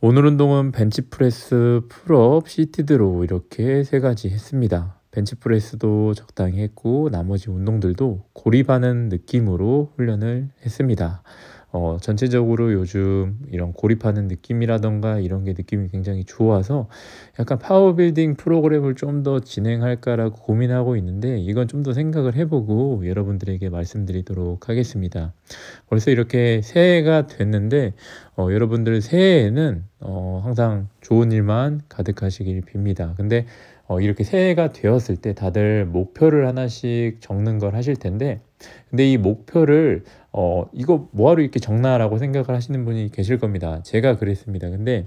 오늘 운동은 벤치프레스, 풀업, 시티드로 이렇게 세 가지 했습니다. 벤치프레스도 적당히 했고 나머지 운동들도 고립하는 느낌으로 훈련을 했습니다. 어, 전체적으로 요즘 이런 고립하는 느낌이라던가 이런 게 느낌이 굉장히 좋아서 약간 파워빌딩 프로그램을 좀 더 진행할까라고 고민하고 있는데 이건 좀 더 생각을 해보고 여러분들에게 말씀드리도록 하겠습니다. 벌써 이렇게 새해가 됐는데 어, 여러분들 새해에는 어, 항상 좋은 일만 가득하시길 빕니다. 근데 어, 이렇게 새해가 되었을 때 다들 목표를 하나씩 적는 걸 하실 텐데 근데 이 목표를 어 이거 뭐하러 이렇게 적나라고 생각을 하시는 분이 계실 겁니다. 제가 그랬습니다. 근데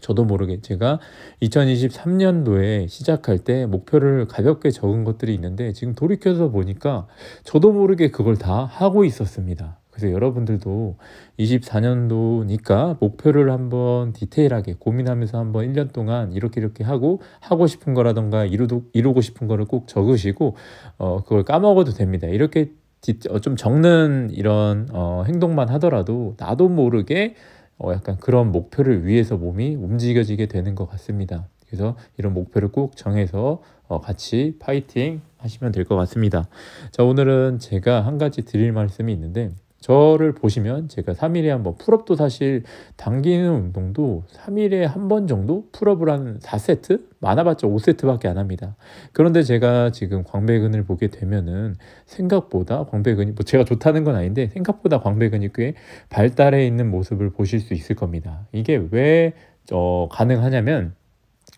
저도 모르게 제가 2023년도에 시작할 때 목표를 가볍게 적은 것들이 있는데 지금 돌이켜서 보니까 저도 모르게 그걸 다 하고 있었습니다. 그래서 여러분들도 24년도니까 목표를 한번 디테일하게 고민하면서 한번 1년 동안 이렇게 이렇게 하고 하고 싶은 거라던가 이루도, 이루고 싶은 거를 꼭 적으시고 어, 그걸 까먹어도 됩니다. 이렇게 디, 어, 좀 적는 이런 어, 행동만 하더라도 나도 모르게 어, 약간 그런 목표를 위해서 몸이 움직여지게 되는 것 같습니다. 그래서 이런 목표를 꼭 정해서 어, 같이 파이팅 하시면 될 것 같습니다. 자, 오늘은 제가 한 가지 드릴 말씀이 있는데 저를 보시면 제가 3일에 한번 풀업도 사실 당기는 운동도 3일에 한 번 정도 풀업을 한 4세트 많아봤자 5세트밖에 안 합니다. 그런데 제가 지금 광배근을 보게 되면은 생각보다 광배근이 뭐 제가 좋다는 건 아닌데 생각보다 광배근이 꽤 발달해 있는 모습을 보실 수 있을 겁니다. 이게 왜 어, 가능하냐면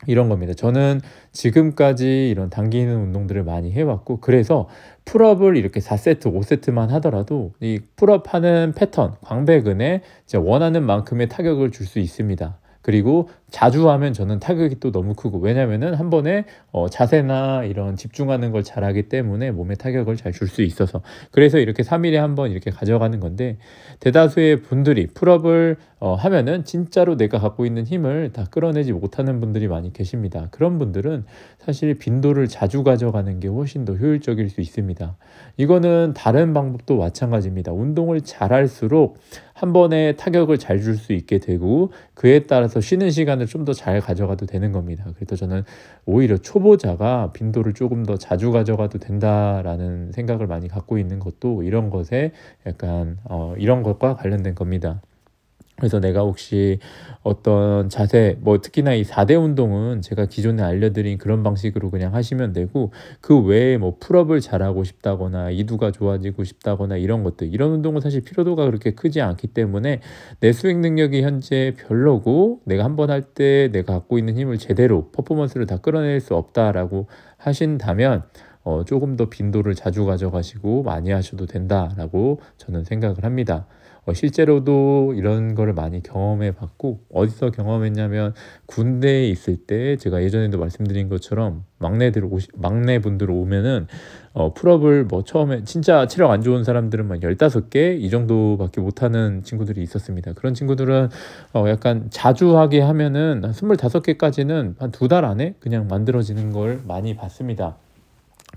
이런 겁니다. 저는 지금까지 이런 당기는 운동들을 많이 해왔고, 그래서 풀업을 이렇게 4세트, 5세트만 하더라도 이 풀업하는 패턴, 광배근에 원하는 만큼의 타격을 줄 수 있습니다. 그리고 자주 하면 저는 타격이 또 너무 크고 왜냐면은 한 번에 어, 자세나 이런 집중하는 걸 잘하기 때문에 몸에 타격을 잘 줄 수 있어서 그래서 이렇게 3일에 한 번 이렇게 가져가는 건데 대다수의 분들이 풀업을 어, 하면은 진짜로 내가 갖고 있는 힘을 다 끌어내지 못하는 분들이 많이 계십니다. 그런 분들은 사실 빈도를 자주 가져가는 게 훨씬 더 효율적일 수 있습니다. 이거는 다른 방법도 마찬가지입니다. 운동을 잘할수록 한 번에 타격을 잘 줄 수 있게 되고 그에 따라서 쉬는 시간을 좀 더 잘 가져가도 되는 겁니다. 그래서 저는 오히려 초보자가 빈도를 조금 더 자주 가져가도 된다라는 생각을 많이 갖고 있는 것도 이런 것에 약간 어, 이런 것과 관련된 겁니다. 그래서 내가 혹시 어떤 자세, 뭐 특히나 이4대 운동은 제가 기존에 알려드린 그런 방식으로 그냥 하시면 되고, 그 외에 뭐 풀업을 잘하고 싶다거나, 이두가 좋아지고 싶다거나, 이런 것들, 이런 운동은 사실 피로도가 그렇게 크지 않기 때문에 내 수행 능력이 현재 별로고, 내가 한 번 할 때 내가 갖고 있는 힘을 제대로 퍼포먼스를 다 끌어낼 수 없다라고 하신다면, 어, 조금 더 빈도를 자주 가져가시고 많이 하셔도 된다라고 저는 생각을 합니다. 어, 실제로도 이런 거를 많이 경험해 봤고 어디서 경험했냐면 군대에 있을 때 제가 예전에도 말씀드린 것처럼 막내들 오시, 막내분들 오면은 어, 풀업을 뭐 처음에 진짜 체력 안 좋은 사람들은 막열다개이 정도밖에 못 하는 친구들이 있었습니다. 그런 친구들은 어, 약간 자주 하게 하면은 한스물 개까지는 한 두 달 안에 그냥 만들어지는 걸 많이 봤습니다.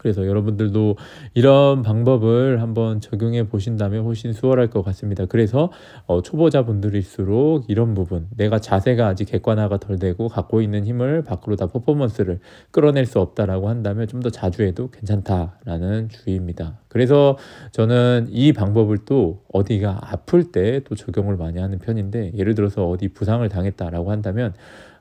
그래서 여러분들도 이런 방법을 한번 적용해 보신다면 훨씬 수월할 것 같습니다. 그래서 어, 초보자분들일수록 이런 부분 내가 자세가 아직 객관화가 덜 되고 갖고 있는 힘을 밖으로 다 퍼포먼스를 끌어낼 수 없다라고 한다면 좀 더 자주 해도 괜찮다라는 주의입니다. 그래서 저는 이 방법을 또 어디가 아플 때 또 적용을 많이 하는 편인데 예를 들어서 어디 부상을 당했다라고 한다면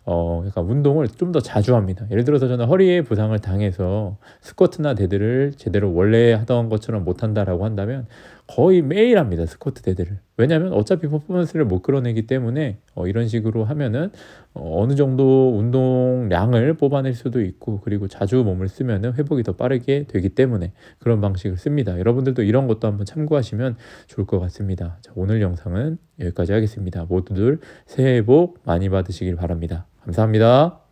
어, 그러니까 운동을 좀 더 자주 합니다. 예를 들어서 저는 허리에 부상을 당해서 스쿼트나 데드를 제대로 원래 하던 것처럼 못한다라고 한다면 거의 매일 합니다. 스쿼트 데드를. 왜냐하면 어차피 퍼포먼스를 못 끌어내기 때문에 어, 이런 식으로 하면은 어, 어느 정도 운동량을 뽑아낼 수도 있고 그리고 자주 몸을 쓰면은 회복이 더 빠르게 되기 때문에 그런 방식을 씁니다. 여러분들도 이런 것도 한번 참고하시면 좋을 것 같습니다. 자, 오늘 영상은 여기까지 하겠습니다. 모두들 새해 복 많이 받으시길 바랍니다. 감사합니다.